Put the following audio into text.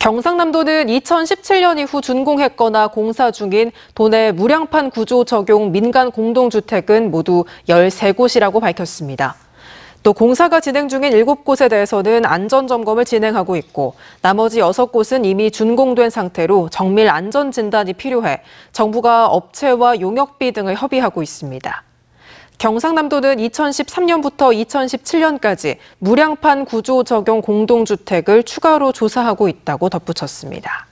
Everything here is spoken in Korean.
경상남도는 2017년 이후 준공했거나 공사 중인 도내 무량판 구조 적용 민간 공동주택은 모두 13곳이라고 밝혔습니다. 또 공사가 진행 중인 7곳에 대해서는 안전점검을 진행하고 있고 나머지 6곳은 이미 준공된 상태로 정밀 안전진단이 필요해 정부가 업체와 용역비 등을 협의하고 있습니다. 경상남도는 2013년부터 2017년까지 무량판 구조 적용 공동주택을 추가로 조사하고 있다고 덧붙였습니다.